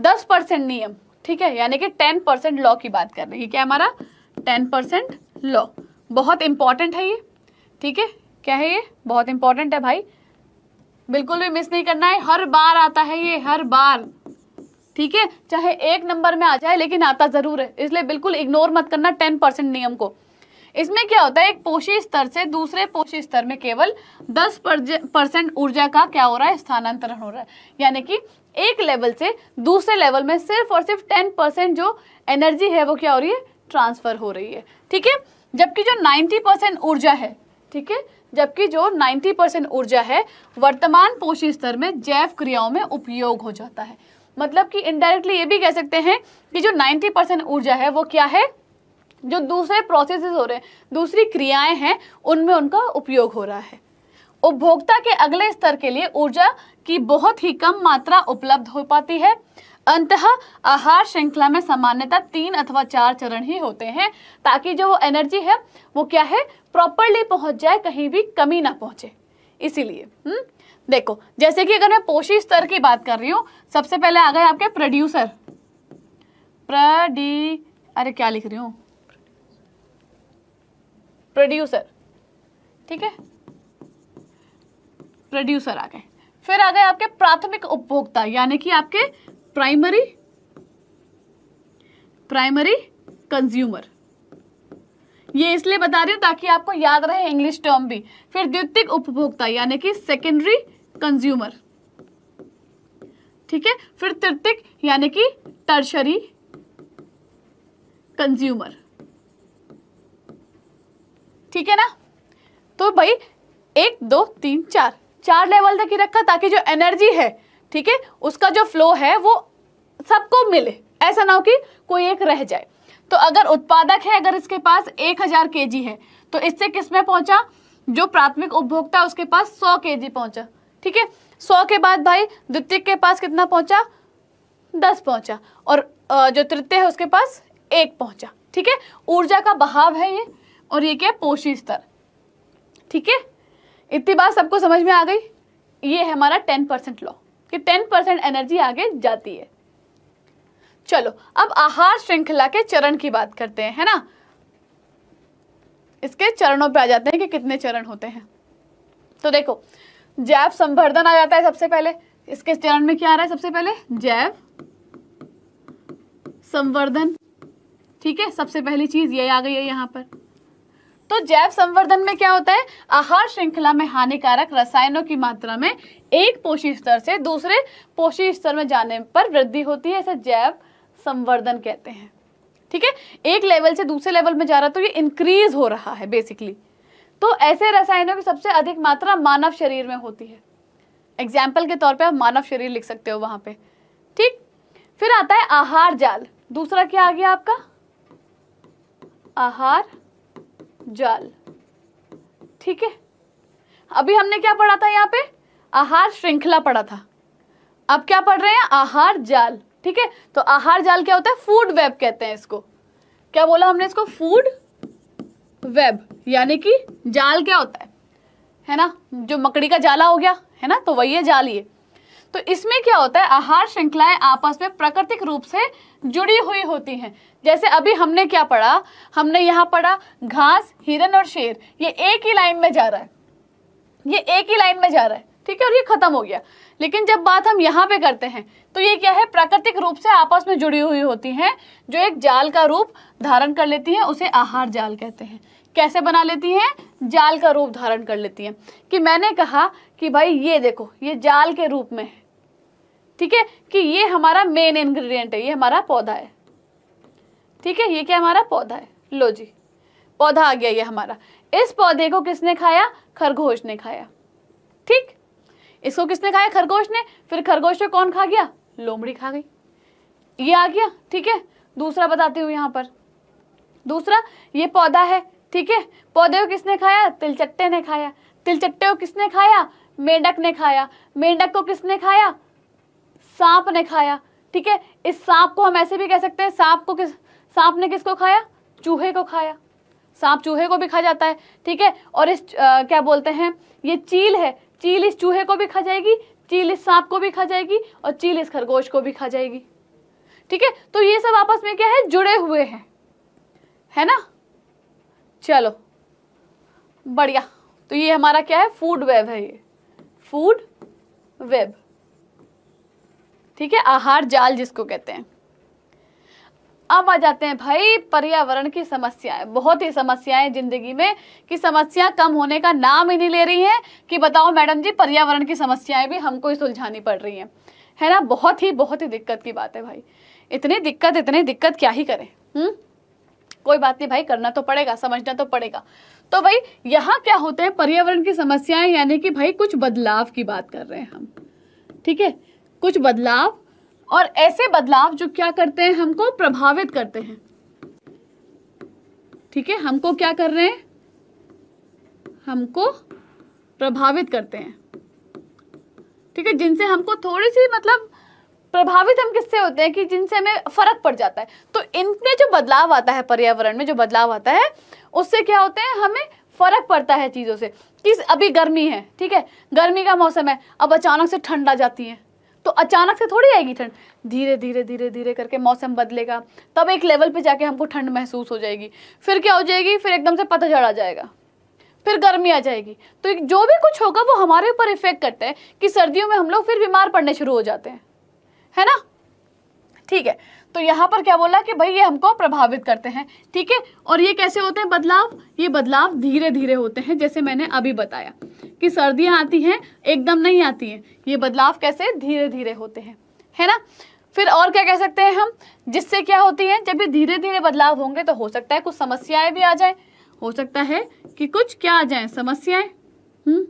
दस परसेंट नियम ठीक है यानी कि टेन परसेंट लॉ की बात कर रही है क्या हमारा टेन परसेंट लॉ बहुत इंपॉर्टेंट है ये ठीक है क्या है ये बहुत इंपॉर्टेंट है भाई बिल्कुल भी मिस नहीं करना है हर बार आता है ये हर बार ठीक है चाहे एक नंबर में आ जाए लेकिन आता ज़रूर है इसलिए बिल्कुल इग्नोर मत करना टेन परसेंट नियम को इसमें क्या होता है एक पोषी स्तर से दूसरे पोषी स्तर में केवल दस परसेंट ऊर्जा का क्या हो रहा है स्थानांतरण हो रहा है यानी कि एक लेवल से दूसरे लेवल में सिर्फ और सिर्फ टेन परसेंट जो एनर्जी है वो क्या हो रही है ट्रांसफर हो रही है ठीक है जबकि जो नाइन्टी परसेंट ऊर्जा है ठीक है जबकि जो 90 परसेंट ऊर्जा है वर्तमान पोषी स्तर में जैव क्रियाओं में उपयोग हो जाता है मतलब कि इनडायरेक्टली ये भी कह सकते हैं कि जो 90 परसेंट ऊर्जा है वो क्या है जो दूसरे प्रोसेसेस हो रहे हैं दूसरी क्रियाएं हैं उनमें उनका उपयोग हो रहा है उपभोक्ता के अगले स्तर के लिए ऊर्जा की बहुत ही कम मात्रा उपलब्ध हो पाती है अंतः आहार श्रृंखला में सामान्यतः तीन अथवा चार चरण ही होते हैं ताकि जो एनर्जी है वो क्या है प्रॉपरली पहुंच जाए कहीं भी कमी ना पहुंचे इसीलिए हम्म? देखो जैसे कि अगर मैं पोषी स्तर की बात कर रही हूं सबसे पहले आ गए आपके प्रोड्यूसर प्रडी अरे क्या लिख रही हूँ प्रोड्यूसर ठीक है प्रोड्यूसर आ गए फिर आ गए आपके प्राथमिक उपभोक्ता यानी कि आपके प्राइमरी प्राइमरी कंज्यूमर ये इसलिए बता रही हूँ ताकि आपको याद रहे इंग्लिश टर्म भी फिर द्वितीय उपभोक्ता यानी कि सेकेंडरी कंज्यूमर ठीक है फिर तृतीय यानी कि टर्शरी कंज्यूमर ठीक है ना तो भाई एक दो तीन चार चार लेवल तक ही रखा ताकि जो एनर्जी है ठीक है उसका जो फ्लो है वो सबको मिले ऐसा ना हो कि कोई एक रह जाए तो अगर उत्पादक है अगर इसके पास एक हज़ार के जी है तो इससे किस में पहुंचा जो प्राथमिक उपभोक्ता उसके पास सौ के जी पहुंचा ठीक है सौ के बाद भाई द्वितीय के पास कितना पहुंचा दस पहुंचा और जो तृतीय है उसके पास एक पहुंचा ठीक है ऊर्जा का बहाव है ये और ये क्या पोषी स्तर ठीक है इतनी बात सबको समझ में आ गई ये है हमारा टेन परसेंट लॉ कि टेन परसेंट एनर्जी आगे जाती है चलो अब आहार श्रृंखला के चरण की बात करते हैं है ना इसके चरणों पे आ जाते हैं कि कितने चरण होते हैं तो देखो जैव संवर्धन आ जाता है सबसे पहले इसके चरण में क्या आ रहा है सबसे पहले जैव संवर्धन ठीक है सबसे पहली चीज ये आ गई है यहां पर तो जैव संवर्धन में क्या होता है आहार श्रृंखला में हानिकारक रसायनों की मात्रा में एक पोषी स्तर से दूसरे पोषी स्तर में जाने पर वृद्धि होती है ऐसा जैव संवर्धन कहते हैं ठीक है एक लेवल से दूसरे लेवल में जा रहा तो ये इंक्रीज हो रहा है बेसिकली तो ऐसे रसायनों की सबसे अधिक मात्रा मानव शरीर में होती है एग्जाम्पल के तौर पर आप मानव शरीर लिख सकते हो वहां पर ठीक फिर आता है आहार जाल दूसरा क्या आ गया आपका आहार जाल ठीक है अभी हमने क्या पढ़ा था यहाँ पे आहार श्रृंखला पढ़ा था अब क्या पढ़ रहे हैं आहार जाल ठीक है तो आहार जाल क्या होता है फूड वेब कहते हैं इसको क्या बोला हमने इसको फूड वेब यानी कि जाल क्या होता है है ना जो मकड़ी का जाला हो गया है ना तो वही है जाल ये तो इसमें क्या होता है आहार श्रृंखलाएं आपस में प्राकृतिक रूप से जुड़ी हुई होती हैं जैसे अभी हमने क्या पढ़ा हमने यहाँ पढ़ा घास हिरन और शेर ये एक ही लाइन में जा रहा है ये एक ही लाइन में जा रहा है ठीक है और ये खत्म हो गया लेकिन जब बात हम यहाँ पे करते हैं तो ये क्या है प्राकृतिक रूप से आपस में जुड़ी हुई होती हैं जो एक जाल का रूप धारण कर लेती हैं उसे आहार जाल कहते हैं कैसे बना लेती हैं जाल का रूप धारण कर लेती हैं कि मैंने कहा कि भाई ये देखो ये जाल के रूप में है ठीक है कि ये हमारा मेन इन्ग्रीडियंट है ये हमारा पौधा है ठीक है ये क्या हमारा पौधा है लो जी पौधा आ गया ये हमारा इस पौधे को किसने खाया खरगोश ने खाया ठीक इसको किसने खाया खरगोश ने फिर खरगोश को कौन खा गया लोमड़ी खा गई ये आ गया ठीक है दूसरा बताती हूँ यहाँ पर दूसरा ये पौधा है ठीक है पौधे को किसने खाया तिलचट्टे ने खाया तिलचट्टे को किसने खाया मेंढक ने खाया मेंढक को किसने खाया सांप ने खाया ठीक है इस सांप को हम ऐसे भी कह सकते हैं सांप को किस सांप ने किसको खाया चूहे को खाया सांप चूहे को भी खा जाता है ठीक है और इस आ, क्या बोलते हैं ये चील है चील इस चूहे को भी खा जाएगी चील इस सांप को भी खा जाएगी और चील इस खरगोश को भी खा जाएगी ठीक है तो ये सब आपस में क्या है जुड़े हुए हैं है ना चलो बढ़िया तो ये हमारा क्या है फूड वेब है ये फूड वेब ठीक है आहार जाल जिसको कहते हैं अब आ जाते हैं भाई पर्यावरण की समस्याएं बहुत ही समस्याएं जिंदगी में कि समस्या कम होने का नाम ही नहीं ले रही है कि बताओ मैडम जी पर्यावरण की समस्याएं भी हमको सुलझानी पड़ रही हैं है ना बहुत ही बहुत ही दिक्कत की बात है भाई इतनी दिक्कत इतनी दिक्कत क्या ही करें हम्म कोई बात नहीं भाई करना तो पड़ेगा समझना तो पड़ेगा तो भाई यहाँ क्या होते हैं पर्यावरण की समस्याएं यानी कि भाई कुछ बदलाव की बात कर रहे हैं हम ठीक है कुछ बदलाव और ऐसे बदलाव जो क्या करते हैं हमको प्रभावित करते हैं ठीक है हमको क्या कर रहे हैं हमको प्रभावित करते हैं ठीक है जिनसे हमको थोड़ी सी मतलब प्रभावित हम किससे होते हैं कि जिनसे हमें फर्क पड़ जाता है तो इनमें जो बदलाव आता है पर्यावरण में जो बदलाव आता है उससे क्या होते हैं हमें फर्क पड़ता है चीज़ों से कि अभी गर्मी है ठीक है गर्मी का मौसम है अब अचानक से ठंड आ जाती है तो अचानक से थोड़ी आएगी ठंड धीरे धीरे धीरे धीरे करके मौसम बदलेगा तब एक लेवल पे जाके हमको ठंड महसूस हो जाएगी फिर क्या हो जाएगी फिर एकदम से पतझड़ आ जाएगा फिर गर्मी आ जाएगी तो जो भी कुछ होगा वो हमारे ऊपर इफेक्ट करता है कि सर्दियों में हम लोग फिर बीमार पड़ने शुरू हो जाते हैं है ना ठीक है तो यहाँ पर क्या बोला कि भाई ये हमको प्रभावित करते हैं ठीक है और ये कैसे होते हैं बदलाव ये बदलाव धीरे धीरे होते हैं जैसे मैंने अभी बताया कि सर्दियाँ आती हैं एकदम नहीं आती हैं ये बदलाव कैसे धीरे धीरे होते हैं है ना फिर और क्या कह सकते हैं हम जिससे क्या होती है जब ये धीरे धीरे बदलाव होंगे तो हो सकता है कुछ समस्याएं भी आ जाए हो सकता है कि कुछ क्या आ जाए समस्याएं हम्म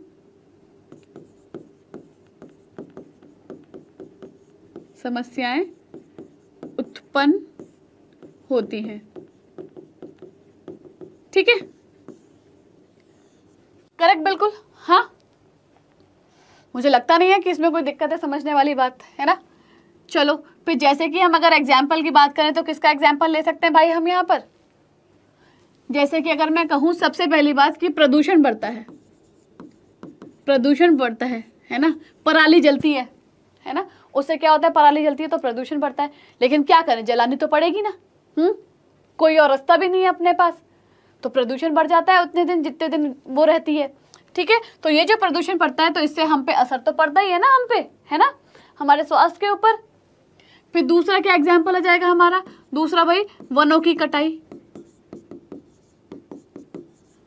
समस्याएं उत्पन्न होती हैं ठीक है करेक्ट बिल्कुल हाँ मुझे लगता नहीं है कि इसमें कोई दिक्कत है समझने वाली बात है ना चलो फिर जैसे कि हम अगर एग्जाम्पल की बात करें तो किसका एग्जाम्पल ले सकते हैं भाई हम यहाँ पर जैसे कि अगर मैं कहूँ सबसे पहली बात कि प्रदूषण बढ़ता है प्रदूषण बढ़ता है है ना पराली जलती है है ना उससे क्या होता है पराली जलती है तो प्रदूषण बढ़ता है लेकिन क्या करें जलानी तो पड़ेगी ना हम्म कोई और रास्ता भी नहीं है अपने पास तो प्रदूषण बढ़ जाता है उतने दिन जितने दिन वो रहती है ठीक है तो ये जो प्रदूषण पड़ता है तो इससे हम पे असर तो पड़ता ही है ना हम पे है ना हमारे स्वास्थ्य के ऊपर फिर दूसरा क्या एग्जाम्पल आ जाएगा हमारा दूसरा भाई वनों की कटाई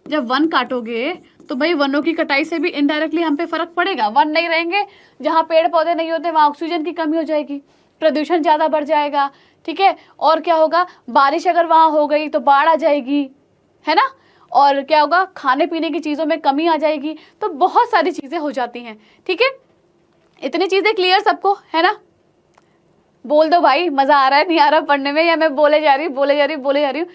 जब वन काटोगे तो भाई वनों की कटाई से भी इनडायरेक्टली हम पे फर्क पड़ेगा वन नहीं रहेंगे जहाँ पेड़ पौधे नहीं होते वहाँ ऑक्सीजन की कमी हो जाएगी प्रदूषण ज़्यादा बढ़ जाएगा ठीक है और क्या होगा बारिश अगर वहाँ हो गई तो बाढ़ आ जाएगी है ना और क्या होगा खाने पीने की चीज़ों में कमी आ जाएगी तो बहुत सारी चीज़ें हो जाती हैं ठीक है इतनी चीज़ें क्लियर सबको है ना बोल दो भाई मज़ा आ रहा है नहीं आ रहा पढ़ने में या मैं बोले जा रही हूँ बोले जा रही हूँ बोले जा रही हूँ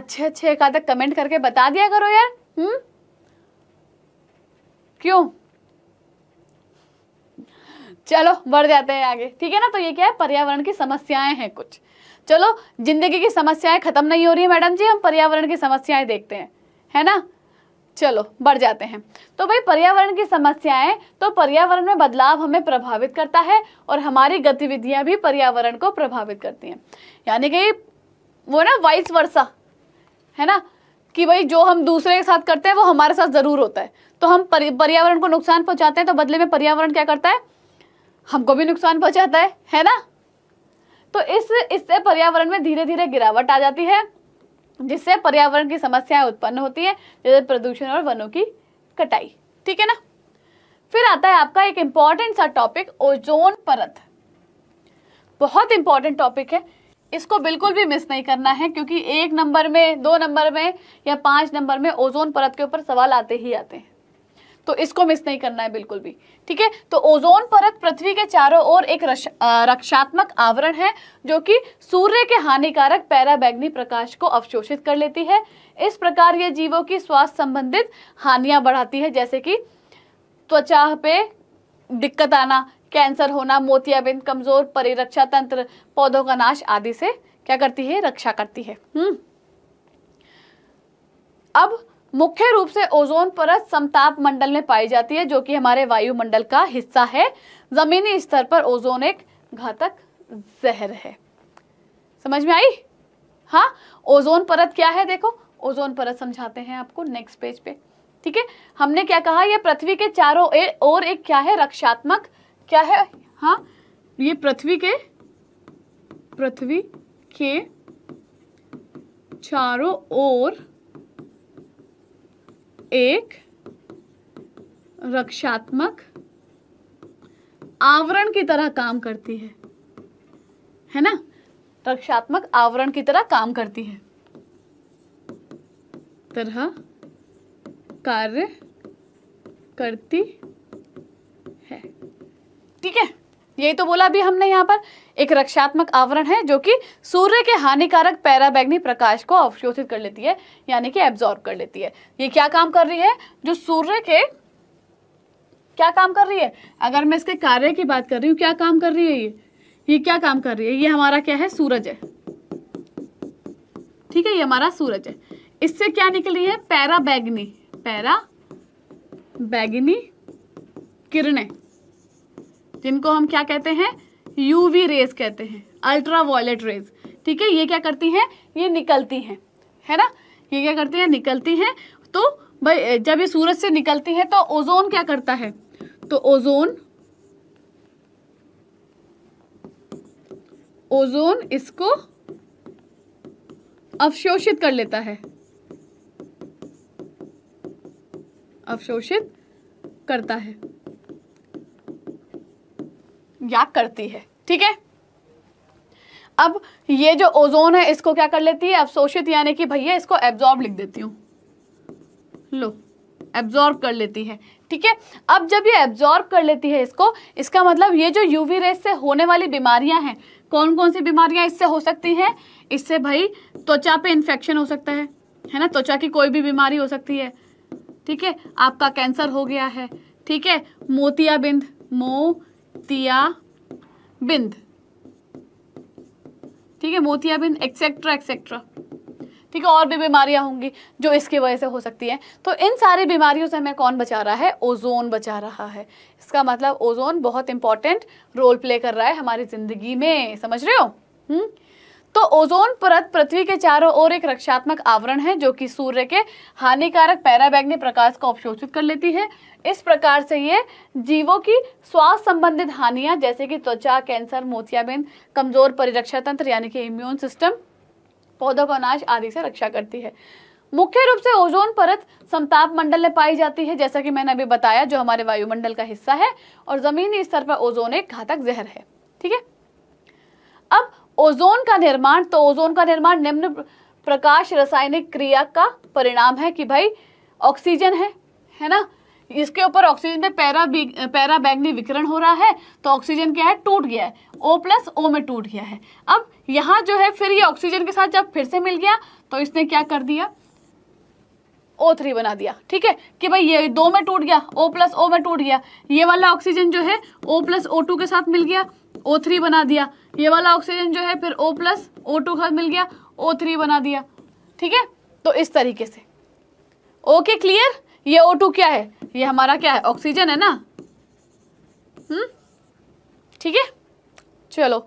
अच्छे अच्छे एक आधा कमेंट करके बता दिया करो यार हम्म क्यों चलो बढ़ जाते हैं आगे ठीक है ना तो ये क्या है पर्यावरण की समस्याएं हैं कुछ चलो जिंदगी की समस्याएं खत्म नहीं हो रही है मैडम जी हम पर्यावरण की समस्याएं देखते हैं है ना चलो बढ़ जाते हैं तो भाई पर्यावरण की समस्याएं तो पर्यावरण में बदलाव हमें प्रभावित करता है और हमारी गतिविधियां भी पर्यावरण को प्रभावित करती हैं यानी कि वो ना वाइस वर्षा है ना कि भाई जो हम दूसरे के साथ करते हैं वो हमारे साथ ज़रूर होता है तो हम पर्यावरण को नुकसान पहुंचाते हैं तो बदले में पर्यावरण क्या करता है हमको भी नुकसान पहुंचाता है है ना तो इस इससे पर्यावरण में धीरे धीरे गिरावट आ जाती है जिससे पर्यावरण की समस्याएं उत्पन्न होती है जैसे प्रदूषण और वनों की कटाई ठीक है ना फिर आता है आपका एक इंपॉर्टेंट सा टॉपिक ओजोन परत बहुत इंपॉर्टेंट टॉपिक है इसको बिल्कुल भी मिस नहीं करना है क्योंकि एक नंबर में दो नंबर में या पांच नंबर में ओजोन परत के ऊपर सवाल आते ही आते हैं तो इसको मिस नहीं करना है बिल्कुल भी ठीक है तो ओजोन परत पृथ्वी के चारों ओर एक रक्षात्मक आवरण है जो कि सूर्य के हानिकारक पैराबैग्नी प्रकाश को अवशोषित कर लेती है इस प्रकार ये जीवों की स्वास्थ्य संबंधित हानियां बढ़ाती है जैसे कि त्वचा पे दिक्कत आना कैंसर होना मोतियाबिंद कमजोर परिरक्षा तंत्र पौधों का नाश आदि से क्या करती है रक्षा करती है हम्म अब मुख्य रूप से ओजोन परत समताप मंडल में पाई जाती है जो कि हमारे वायुमंडल का हिस्सा है जमीनी स्तर पर ओजोन एक घातक जहर है समझ में आई हाँ ओजोन परत क्या है देखो ओजोन परत समझाते हैं आपको नेक्स्ट पेज पे ठीक है हमने क्या कहा यह पृथ्वी के चारों ओर एक क्या है रक्षात्मक क्या है हाँ ये पृथ्वी के पृथ्वी के चारों ओर एक रक्षात्मक आवरण की तरह काम करती है है ना रक्षात्मक आवरण की तरह काम करती है तरह कार्य करती ठीक है यही तो बोला अभी हमने यहाँ पर एक रक्षात्मक आवरण है जो कि सूर्य के हानिकारक पैराबैग्नी प्रकाश को अवशोषित कर लेती है यानी कि एब्जॉर्ब कर लेती है ये क्या काम कर रही है जो सूर्य के क्या काम कर रही है अगर मैं इसके कार्य की बात कर रही हूँ क्या काम कर रही है ये ये क्या काम कर रही है ये हमारा क्या है सूरज है ठीक है ये हमारा सूरज है इससे क्या निकल रही है पैरा बैगनी पैरा बैगनी किरणें जिनको हम क्या कहते हैं यूवी रेज कहते हैं अल्ट्रा वॉयलेट रेज ठीक है ये क्या करती हैं ये निकलती हैं है ना ये क्या करती हैं निकलती हैं तो भाई जब ये सूरज से निकलती है तो ओजोन क्या करता है तो ओजोन ओजोन इसको अवशोषित कर लेता है अवशोषित करता है या करती है ठीक है अब ये जो ओजोन है इसको क्या कर लेती है अवशोषित यानी कि भैया इसको एब्जॉर्ब लिख देती हूँ लो एब्जॉर्ब कर लेती है ठीक है अब जब ये एब्जॉर्ब कर लेती है इसको इसका मतलब ये जो यूवी रेस से होने वाली बीमारियां हैं कौन कौन सी बीमारियां इससे हो सकती हैं इससे भाई त्वचा पे इन्फेक्शन हो सकता है है ना त्वचा की कोई भी बीमारी हो सकती है ठीक है आपका कैंसर हो गया है ठीक है मोतियाबिंद मोह मोतिया बिंद ठीक है मोतिया बिंद एक्सेट्रा एक्सेट्रा ठीक है और भी बीमारियां होंगी जो इसकी वजह से हो सकती हैं तो इन सारी बीमारियों से हमें कौन बचा रहा है ओजोन बचा रहा है इसका मतलब ओजोन बहुत इंपॉर्टेंट रोल प्ले कर रहा है हमारी ज़िंदगी में समझ रहे हो हुँ? हम्म? तो ओजोन परत पृथ्वी के चारों ओर एक रक्षात्मक आवरण है जो कि सूर्य के हानिकारक पैराबैग्नी प्रकाश को अवशोषित कर लेती है इस प्रकार से ये जीवों की स्वास्थ्य संबंधित हानियां जैसे कि त्वचा कैंसर मोतियाबिंद कमजोर परिरक्षा तंत्र यानी कि इम्यून सिस्टम पौधों का नाश आदि से रक्षा करती है मुख्य रूप से ओजोन परत समताप मंडल में पाई जाती है जैसा कि मैंने अभी बताया जो हमारे वायुमंडल का हिस्सा है और जमीनी स्तर पर ओजोन एक घातक जहर है ठीक है अब ओजोन का निर्माण तो ओजोन का निर्माण निम्न प्रकाश रासायनिक क्रिया का परिणाम है कि भाई ऑक्सीजन है है ना इसके ऊपर ऑक्सीजन में पैरा पैरा बैंगनी विकरण हो रहा है तो ऑक्सीजन क्या है टूट गया है ओ प्लस ओ में टूट गया है अब यहां जो है फिर ये ऑक्सीजन के साथ जब फिर से मिल गया तो इसने क्या कर दिया ओ थ्री बना दिया ठीक है कि भाई ये दो में टूट गया ओ प्लस ओ में टूट गया ये वाला ऑक्सीजन जो है ओ प्लस ओ टू के साथ मिल गया ओ थ्री बना दिया ये वाला ऑक्सीजन जो है फिर ओ प्लस ओ टू का मिल गया ओ थ्री बना दिया ठीक है तो इस तरीके से ओके क्लियर ये ओ टू क्या है ये हमारा क्या है ऑक्सीजन है ना हम्म ठीक है चलो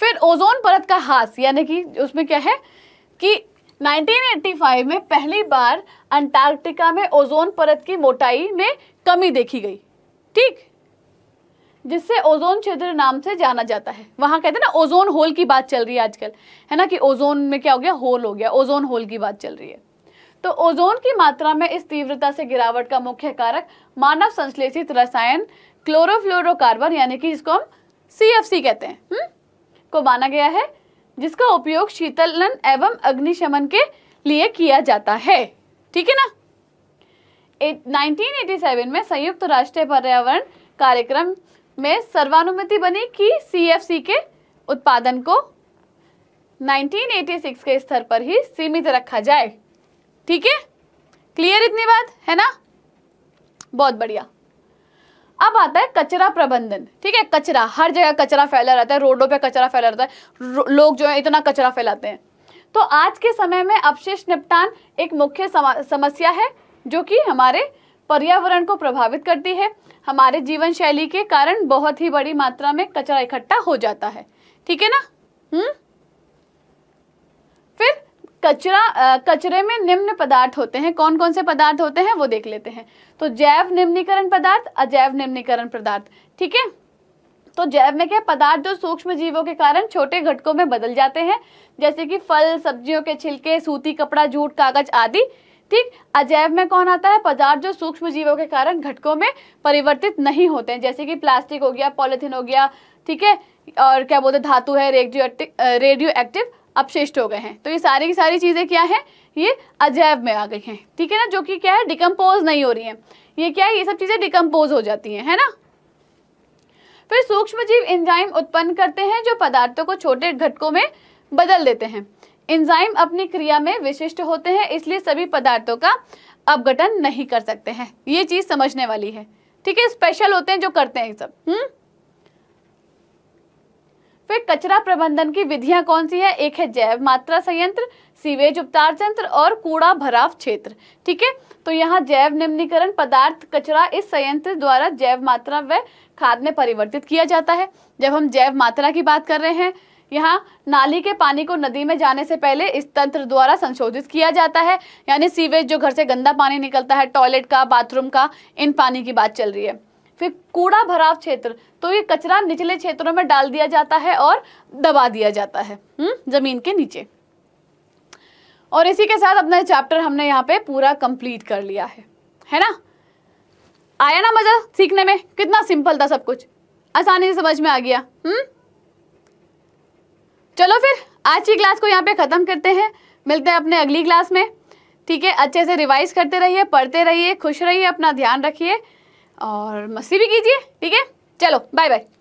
फिर ओजोन परत का हास यानी कि उसमें क्या है कि 1985 में पहली बार अंटार्कटिका में ओजोन परत की मोटाई में कमी देखी गई ठीक जिससे ओजोन क्षेत्र नाम से जाना जाता है वहाँ कहते हैं ना ओजोन होल की बात चल रही है आजकल है ना कि ओजोन में क्या हो गया होल हो गया ओजोन होल की बात चल रही है तो ओजोन की मात्रा में इस तीव्रता से गिरावट का मुख्य कारक मानव संश्लेषित रसायन क्लोरोफ्लोरोकार्बन यानी कि जिसको हम सी कहते हैं हु? हम्म, को माना गया है जिसका उपयोग शीतलन एवं अग्निशमन के लिए किया जाता है ठीक है ना 1987 में संयुक्त राष्ट्र पर्यावरण कार्यक्रम में सर्वानुमति बनी कि सीएफसी के उत्पादन को 1986 के स्तर पर ही सीमित रखा जाए ठीक है क्लियर इतनी बात है ना बहुत बढ़िया अब आता है कचरा प्रबंधन ठीक है कचरा हर जगह कचरा फैला रहता है रोडों पे कचरा फैला रहता है लोग जो है इतना कचरा फैलाते हैं तो आज के समय में अपशिष्ट निपटान एक मुख्य समस्या है जो कि हमारे पर्यावरण को प्रभावित करती है हमारे जीवन शैली के कारण बहुत ही बड़ी मात्रा में कचरा इकट्ठा हो जाता है ठीक है ना हम्म फिर कचरा कचरे में निम्न पदार्थ होते हैं कौन कौन से पदार्थ होते हैं वो देख लेते हैं तो जैव निम्नीकरण पदार्थ अजैव निम्नीकरण पदार्थ ठीक है तो जैव में क्या पदार्थ जो सूक्ष्म जीवों के कारण छोटे घटकों में बदल जाते हैं जैसे कि फल सब्जियों के छिलके सूती कपड़ा जूट कागज आदि ठीक अजैव में कौन आता है पदार्थ जो सूक्ष्म जीवों के कारण घटकों में परिवर्तित नहीं होते हैं जैसे कि प्लास्टिक हो गया पॉलिथिन हो गया ठीक है और क्या बोलते हैं धातु है रेडियो रेडियो एक्टिव अपशिष्ट हो गए हैं तो ये सारी की सारी चीज़ें क्या हैं ये अजैव में आ गई हैं ठीक है ना जो कि क्या है डिकम्पोज नहीं हो रही हैं ये क्या है ये सब चीज़ें डिकम्पोज हो जाती हैं है ना फिर सूक्ष्म जीव एंजाइम उत्पन्न करते हैं जो पदार्थों को छोटे घटकों में बदल देते हैं एंजाइम अपनी क्रिया में विशिष्ट होते हैं इसलिए सभी पदार्थों का अपघटन नहीं कर सकते हैं ये चीज समझने वाली है ठीक है स्पेशल होते हैं जो करते हैं सब हम्म फिर कचरा प्रबंधन की विधियां कौन सी है एक है जैव मात्रा संयंत्र सीवेज उपचार संयंत्र और कूड़ा भराव क्षेत्र ठीक है तो यहाँ जैव निम्नीकरण पदार्थ कचरा इस संयंत्र द्वारा जैव मात्रा व खाद में परिवर्तित किया जाता है जब हम जैव मात्रा की बात कर रहे हैं यहाँ नाली के पानी को नदी में जाने से पहले इस तंत्र द्वारा संशोधित किया जाता है यानी सीवेज जो घर से गंदा पानी निकलता है टॉयलेट का बाथरूम का इन पानी की बात चल रही है फिर कूड़ा भराव क्षेत्र तो ये कचरा निचले क्षेत्रों में डाल दिया जाता है और दबा दिया जाता है हुँ? हम्म, जमीन के नीचे और इसी के साथ अपना चैप्टर हमने यहाँ पे पूरा कंप्लीट कर लिया है है ना आया ना मजा सीखने में कितना सिंपल था सब कुछ आसानी से समझ में आ गया हम्म चलो फिर आज की क्लास को यहाँ पे ख़त्म करते हैं मिलते हैं अपने अगली क्लास में ठीक है अच्छे से रिवाइज करते रहिए पढ़ते रहिए खुश रहिए अपना ध्यान रखिए और मस्ती भी कीजिए ठीक है चलो बाय बाय